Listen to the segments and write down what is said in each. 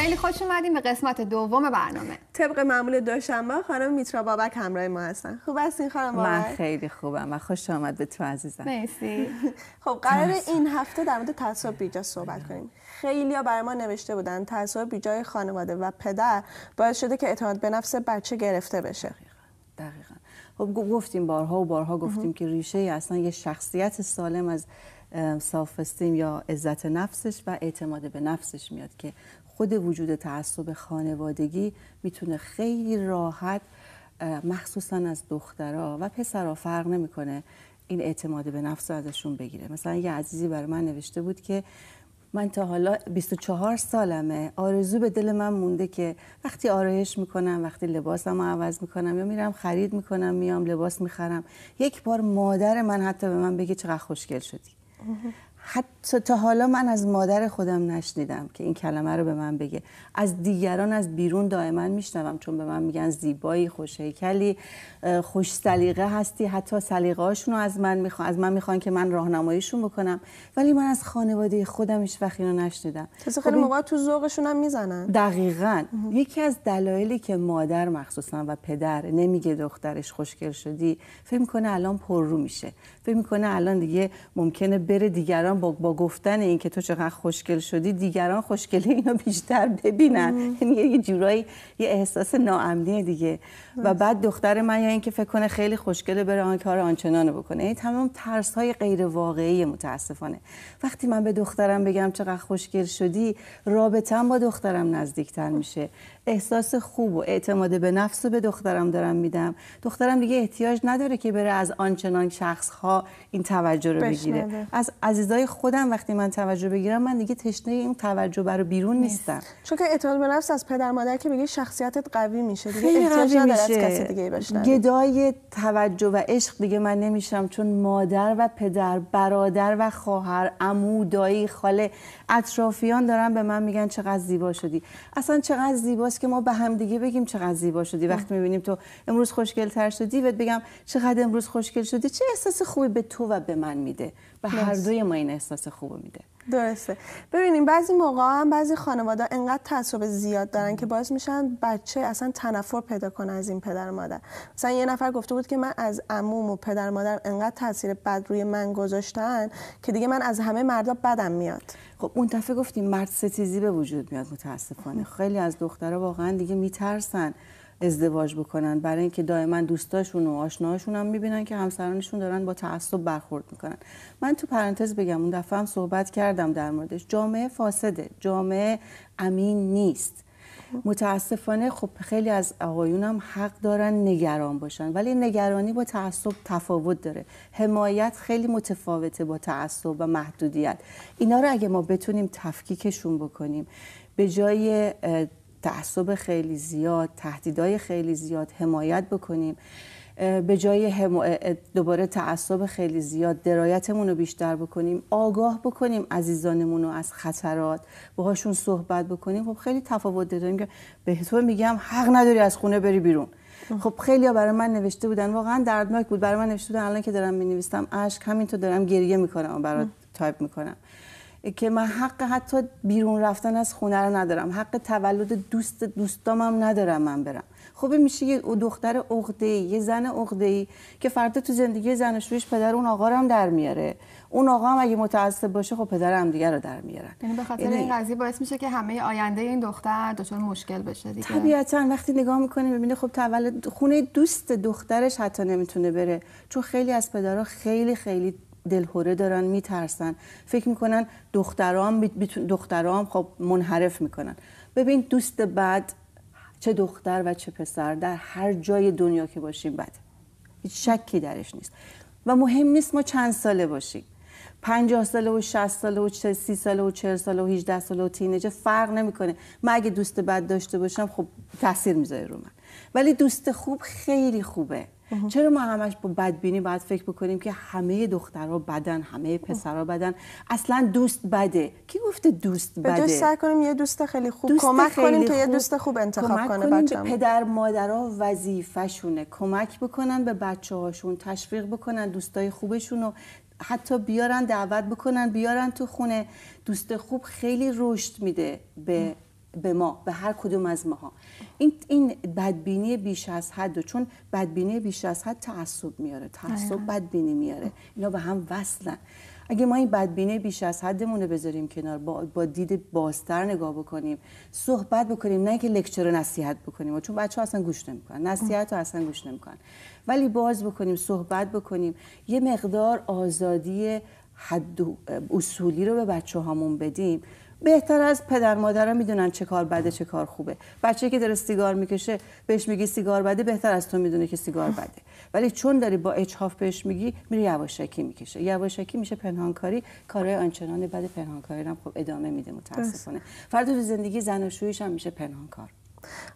خیلی خوش اومدیم به قسمت دوم برنامه طبق معمول دوشنبه خانم میترا بابک همراه ما هستن خوب هستین خانم بابک من خیلی خوبم و خوش آمد به تو عزیزم مرسی خب قرار این هفته در مورد تعصب بیجا صحبت کنیم خیلی ها برای ما نوشته بودن تعصب بیجای خانواده و پدر باعث شده که اعتماد به نفس بچه گرفته بشه دقیقا خب گفتیم بارها و بارها گفتیم که ریشه اصلا یه شخصیت سالم از سافستیم یا عزت نفسش و اعتماد به نفسش میاد که خود وجود تعصب خانوادگی میتونه خیلی راحت مخصوصا از دخترها و پسرها فرق نمیکنه این اعتماد به نفس رو ازشون بگیره مثلا یه عزیزی برای من نوشته بود که من تا حالا 24 سالمه آرزو به دل من مونده که وقتی آرایش میکنم وقتی لباسم رو عوض میکنم یا میرم خرید میکنم میام لباس میخرم یک بار مادر من حتی به من بگه چقدر خوشگل شدی حتی تا حالا من از مادر خودم نشنیدم که این کلمه رو به من بگه از دیگران از بیرون دائما میشنوم چون به من میگن زیبایی خوش کلی خوش سلیقه هستی حتی هاشون رو از من میخوان از من میخوان که من راهنماییشون بکنم ولی من از خانواده خودم هیچ وقت اینو نشنیدم تازه خیلی خب موقع تو ذوقشون هم میزنن دقیقا یکی از دلایلی که مادر مخصوصا و پدر نمیگه دخترش خوشگل شدی فکر میکنه الان پررو میشه فکر میکنه الان دیگه ممکنه بره دیگران با, با گفتن این که تو چقدر خوشگل شدی دیگران خوشگلی اینو بیشتر ببینن یعنی یه جورایی یه احساس ناامنی دیگه و بعد دختر من یا اینکه فکر کنه خیلی خوشگله بره آن کار آنچنان بکنه یعنی تمام ترس های غیر واقعی متاسفانه وقتی من به دخترم بگم چقدر خوشگل شدی رابطم با دخترم نزدیکتر میشه احساس خوب و اعتماد به نفس به دخترم دارم میدم دخترم دیگه احتیاج نداره که بره از آنچنان شخص ها این توجه رو بگیره از عزیزای خودم وقتی من توجه بگیرم من دیگه تشنه این توجه برای بیرون نیستم چون که اعتماد به نفس از پدر مادر که میگه شخصیتت قوی میشه دیگه احتیاج نداره دیگه گدای توجه و عشق دیگه من نمیشم چون مادر و پدر برادر و خواهر عمو دایی خاله اطرافیان دارن به من میگن چقدر زیبا شدی اصلا چقدر زیباست که ما به هم دیگه بگیم چقدر زیبا شدی وقتی میبینیم تو امروز خوشگل تر شدی بهت بگم چقدر امروز خوشگل شدی چه احساس خوب خوبی به تو و به من میده به هر دوی ما این احساس خوب میده درسته ببینیم بعضی موقع هم بعضی خانواده انقدر تعصب زیاد دارن که باعث میشن بچه اصلا تنفر پیدا کنه از این پدر مادر مثلا یه نفر گفته بود که من از عموم و پدر مادر انقدر تاثیر بد روی من گذاشتن که دیگه من از همه مردا بدم میاد خب اون دفعه گفتیم مرد ستیزی به وجود میاد متاسفانه خیلی از دخترها واقعا دیگه میترسن ازدواج بکنن برای اینکه دائما دوستاشون و آشناهاشون هم میبینن که همسرانشون دارن با تعصب برخورد میکنن من تو پرانتز بگم اون دفعه هم صحبت کردم در موردش جامعه فاسده جامعه امین نیست متاسفانه خب خیلی از آقایون هم حق دارن نگران باشن ولی نگرانی با تعصب تفاوت داره حمایت خیلی متفاوته با تعصب و محدودیت اینا رو اگه ما بتونیم تفکیکشون بکنیم به جای تعصب خیلی زیاد تهدیدهای خیلی زیاد حمایت بکنیم به جای دوباره تعصب خیلی زیاد درایتمون رو بیشتر بکنیم آگاه بکنیم عزیزانمون رو از خطرات باهاشون صحبت بکنیم خب خیلی تفاوت داریم که به تو میگم حق نداری از خونه بری بیرون خب خیلی ها برای من نوشته بودن واقعا دردناک بود برای من نوشته بودن الان که دارم نویستم عشق همینطور دارم گریه میکنم برای تایپ میکنم که من حق حتی بیرون رفتن از خونه رو ندارم حق تولد دوست دوستام هم ندارم من برم خب میشه یه دختر عقده یه زن عقده که فردا تو زندگی زناشویش پدر اون آقا رو هم در میاره اون آقا هم اگه متعصب باشه خب هم دیگه رو در میارن یعنی به خاطر یعنی این قضیه باعث میشه که همه آینده این دختر دچار مشکل بشه دیگه طبیعتا وقتی نگاه میکنه میبینه خب تولد خونه دوست دخترش حتی نمیتونه بره چون خیلی از پدرها خیلی خیلی دلهوره دارن میترسن فکر میکنن دخترام دخترام خب منحرف میکنن ببین دوست بعد چه دختر و چه پسر در هر جای دنیا که باشیم بده هیچ شکی درش نیست و مهم نیست ما چند ساله باشیم 50 ساله و 60 ساله و 30 ساله و 40 ساله و 18 ساله و تینیجر فرق نمیکنه من اگه دوست بد داشته باشم خب تاثیر میذاره رو من ولی دوست خوب خیلی خوبه چرا ما همش با بدبینی باید فکر بکنیم که همه دخترها بدن همه پسرها بدن اصلا دوست بده کی گفته دوست بده به دوست کنیم یه دوست خیلی خوب دوست کمک خیلی کنیم که یه دوست خوب انتخاب کمک کنه پدر مادرها شونه کمک بکنن به بچه‌هاشون تشویق بکنن دوستای خوبشون رو حتی بیارن دعوت بکنن بیارن تو خونه دوست خوب خیلی رشد میده به به ما به هر کدوم از ماها این این بدبینی بیش از حد و چون بدبینی بیش از حد تعصب میاره تعصب بدبینی میاره اینا به هم وصلن اگه ما این بدبینه بیش از حدمون بذاریم کنار با, با دید بازتر نگاه بکنیم صحبت بکنیم نه اینکه لکچر رو نصیحت بکنیم چون بچه ها اصلا گوش نمیکنن نصیحت رو اصلا گوش نمیکنن ولی باز بکنیم صحبت بکنیم یه مقدار آزادی حد اصولی رو به بچه هامون بدیم بهتر از پدر مادرها میدونن چه کار بده چه کار خوبه بچه که داره سیگار میکشه بهش میگی سیگار بده بهتر از تو میدونه که سیگار بده ولی چون داری با اچهاف بهش میگی میره یواشکی میکشه یواشکی میشه پنهانکاری کارهای آنچنان بعد پنهانکاری هم خب ادامه میده متاسفانه فرد تو زندگی شویش هم میشه پنهانکار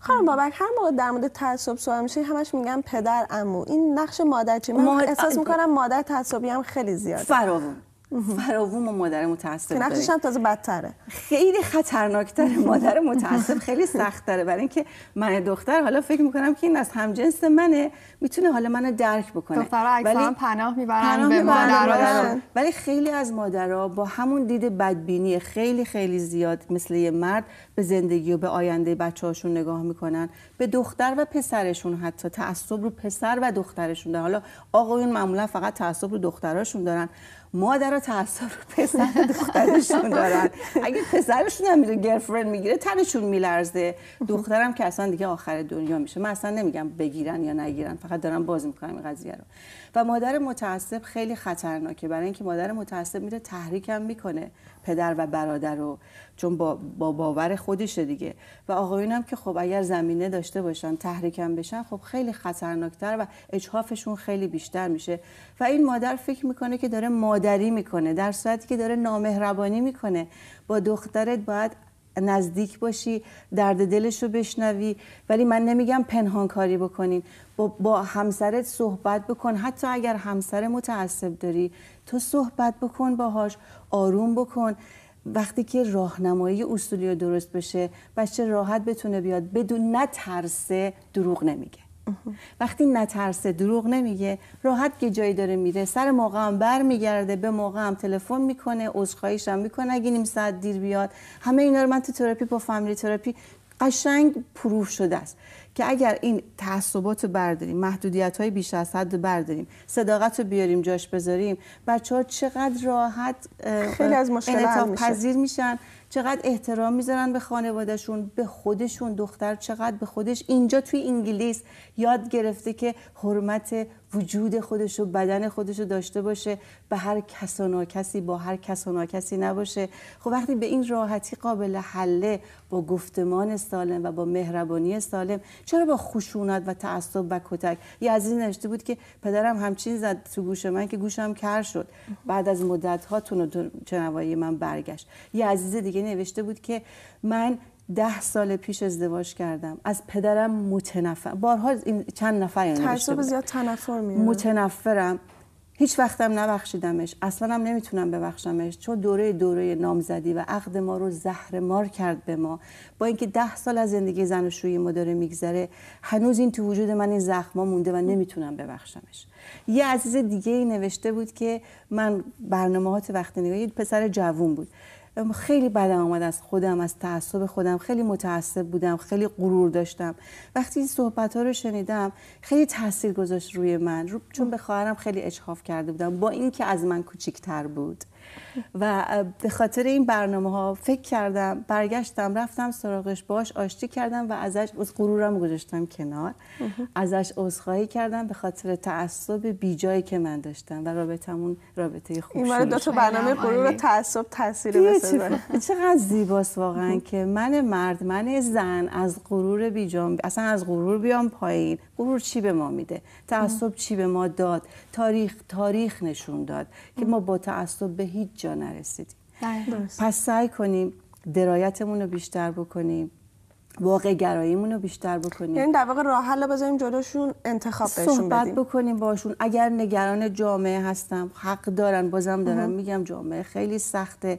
خانم بابک هر موقع در مورد تعصب سوال میشه همش میگم پدر امو این نقش مادر چی من احساس میکنم مادر تعصبی هم خیلی زیاده فراوون و مادر متعصب نقشش هم تازه بدتره خیلی خطرناکتره مادر متعصب خیلی داره برای اینکه من دختر حالا فکر میکنم که این از همجنس منه میتونه حالا منو درک بکنه دخترها ولی پناه میبرن به مادرها آره. ولی خیلی از مادرها با همون دید بدبینی خیلی خیلی زیاد مثل یه مرد به زندگی و به آینده هاشون نگاه میکنن به دختر و پسرشون حتی تعصب رو پسر و دخترشون دارن حالا آقایون معمولا فقط تعصب رو دختراشون دارن مادر تاثیر پسر دخترشون دارن اگه پسرشون هم میره میگیره تنشون میلرزه دخترم که اصلا دیگه آخر دنیا میشه من اصلا نمیگم بگیرن یا نگیرن فقط دارم باز میکنم این قضیه رو و مادر متعصب خیلی خطرناکه برای اینکه مادر متعصب میره تحریکم میکنه پدر و برادر رو چون با, باور خودشه دیگه و آقایون هم که خب اگر زمینه داشته باشن تحریکم بشن خب خیلی خطرناکتر و اجهافشون خیلی بیشتر میشه و این مادر فکر میکنه که داره مادری میکنه در صورتی که داره نامهربانی میکنه با دخترت باید نزدیک باشی درد دلش رو بشنوی ولی من نمیگم پنهان کاری بکنین با, با همسرت صحبت بکن حتی اگر همسر متعصب داری تو صحبت بکن باهاش آروم بکن وقتی که راهنمایی اصولی رو درست بشه بچه راحت بتونه بیاد بدون نترسه دروغ نمیگه وقتی نترسه دروغ نمیگه راحت که جایی داره میره سر موقع هم بر میگرده به موقع هم تلفن میکنه عذرخواهیش هم میکنه اگه نیم ساعت دیر بیاد همه اینا رو من تو تراپی با فامیلی تراپی قشنگ پروف شده است که اگر این تعصبات رو برداریم محدودیت های بیش از حد برداریم صداقت رو بیاریم جاش بذاریم بچه ها چقدر راحت خیلی از مشکل پذیر میشن چقدر احترام میذارن به خانوادهشون به خودشون دختر چقدر به خودش اینجا توی انگلیس یاد گرفته که حرمت وجود خودش و بدن خودش رو داشته باشه به هر کس و ناکسی با هر کس و ناکسی نباشه خب وقتی به این راحتی قابل حله با گفتمان سالم و با مهربانی سالم چرا با خشونت و تعصب و کتک یه عزیز نوشته بود که پدرم همچین زد تو گوش من که گوشم کر شد بعد از مدت ها تون من برگشت یه عزیز دیگه نوشته بود که من ده سال پیش ازدواج کردم از پدرم متنفر بارها این چند نفر یعنی زیاد متنفرم هیچ وقتم نبخشیدمش اصلا هم نمیتونم ببخشمش چون دوره دوره نامزدی و عقد ما رو زهر مار کرد به ما با اینکه ده سال از زندگی زن و شوی ما داره میگذره هنوز این تو وجود من این زخما مونده و نمیتونم ببخشمش یه عزیز دیگه ای نوشته بود که من برنامه وقتی وقت پسر جوون بود خیلی بدم آمد از خودم از تعصب خودم خیلی متعصب بودم خیلی غرور داشتم وقتی این صحبت ها رو شنیدم خیلی تاثیر گذاشت روی من چون به خواهرم خیلی اجحاف کرده بودم با اینکه از من تر بود و به خاطر این برنامه ها فکر کردم برگشتم رفتم سراغش باش آشتی کردم و ازش از غرورم گذاشتم کنار ازش عذرخواهی کردم به خاطر تعصب بی جایی که من داشتم و رابطمون رابطه خوب این دو تا آره، برنامه آره. غرور و تعصب تاثیر بسازه چقدر زیباست واقعا که من مرد من زن از غرور جان اصلا از غرور بیام پایین غرور چی به ما میده تعصب چی به ما داد تاریخ تاریخ نشون داد که ما با تعصب به هیچ جا نرسیدیم پس سعی کنیم درایتمون رو بیشتر بکنیم واقع گراییمون رو بیشتر بکنیم یعنی در واقع راه حل بذاریم جلوشون انتخاب بهشون صحبت بکنیم باشون اگر نگران جامعه هستم حق دارن بازم دارم میگم جامعه خیلی سخته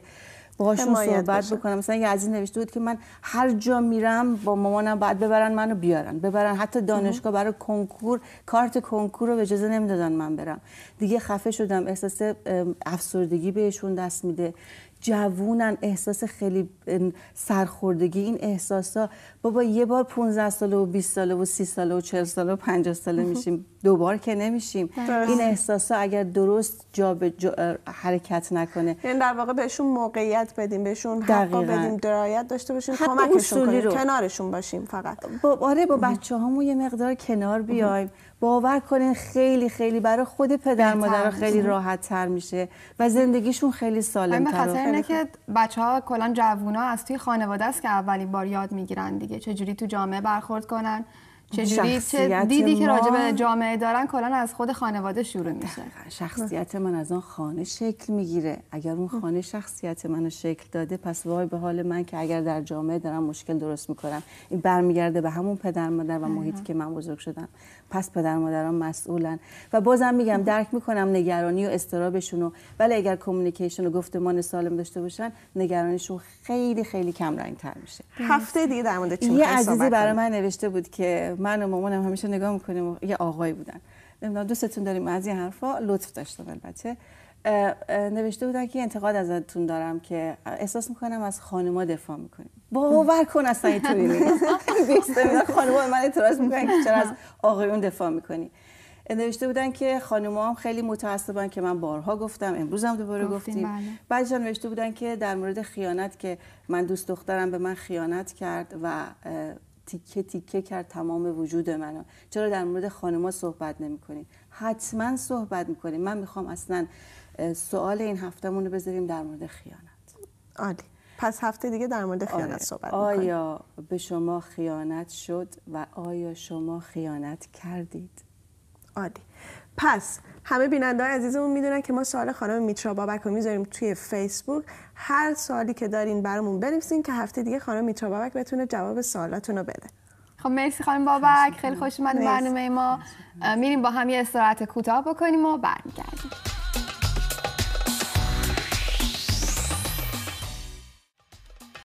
باهاشون صحبت بکنم مثلا یه عزیز نوشته بود که من هر جا میرم با مامانم بعد ببرن منو بیارن ببرن حتی دانشگاه برای کنکور کارت کنکور رو اجازه نمیدادن من برم دیگه خفه شدم احساس افسردگی بهشون دست میده جوونن احساس خیلی سرخوردگی این احساسا بابا یه بار 15 ساله و 20 ساله و 30 ساله و 40 ساله و 50 ساله میشیم دوبار که نمیشیم درست. این احساسا اگر درست جا به جا حرکت نکنه یعنی در واقع بهشون موقعیت بدیم بهشون حقا بدیم درایت داشته باشیم کمکشون کنیم کنارشون باشیم فقط با آره با بچه هامون یه مقدار کنار بیایم باور کنین خیلی خیلی برای خود پدر مادر خیلی راحت تر میشه و زندگیشون خیلی سالم تر اینه که بچه ها کلا ها از توی خانواده است که اولین بار یاد میگیرن دیگه چجوری تو جامعه برخورد کنن چجوری چه دیدی که راجع به جامعه دارن کلا از خود خانواده شروع میشه شخصیت من از آن خانه شکل میگیره اگر اون خانه شخصیت منو شکل داده پس وای به حال من که اگر در جامعه دارم مشکل درست میکنم این برمیگرده به همون پدر مادر و محیطی که من بزرگ شدم پس پدر مادران مسئولن و بازم میگم درک میکنم نگرانی و استرابشون رو ولی اگر کمیونیکیشن و گفتمان سالم داشته باشن نگرانیشون خیلی خیلی کم رنگ تر میشه هفته دیگه در مورد چی یه عزیزی برای من نوشته بود که من و مامانم همیشه نگاه میکنیم یه آقای بودن نمیدونم دوستتون داریم از این حرفا لطف داشتم البته نوشته بودن که انتقاد ازتون دارم که احساس میکنم از خانوما دفاع میکنیم باور کن اصلا اینطوری نیست خانوما من اعتراض میکنن که چرا از آقایون دفاع میکنی نوشته بودن که خانوما هم خیلی متعصبن که من بارها گفتم امروز هم دوباره گفتیم بله. بعدش نوشته بودن که در مورد خیانت که من دوست دخترم به من خیانت کرد و تیکه تیکه کرد تمام وجود منو چرا در مورد خانما صحبت نمی حتما صحبت میکنیم من میخوام اصلا سوال این هفتمون رو بذاریم در مورد خیانت عالی پس هفته دیگه در مورد خیانت آره. صحبت میکنیم آیا به شما خیانت شد و آیا شما خیانت کردید عادی پس همه بیننده های عزیزمون میدونن که ما سوال خانم میترا بابک رو میذاریم توی فیسبوک هر سوالی که دارین برامون بنویسین که هفته دیگه خانم میترا بابک بتونه جواب سوالاتونو بده خب مرسی خانم بابک خیلی خوش اومد برنامه ما میریم با هم یه استراحت کوتاه بکنیم و برمیگردیم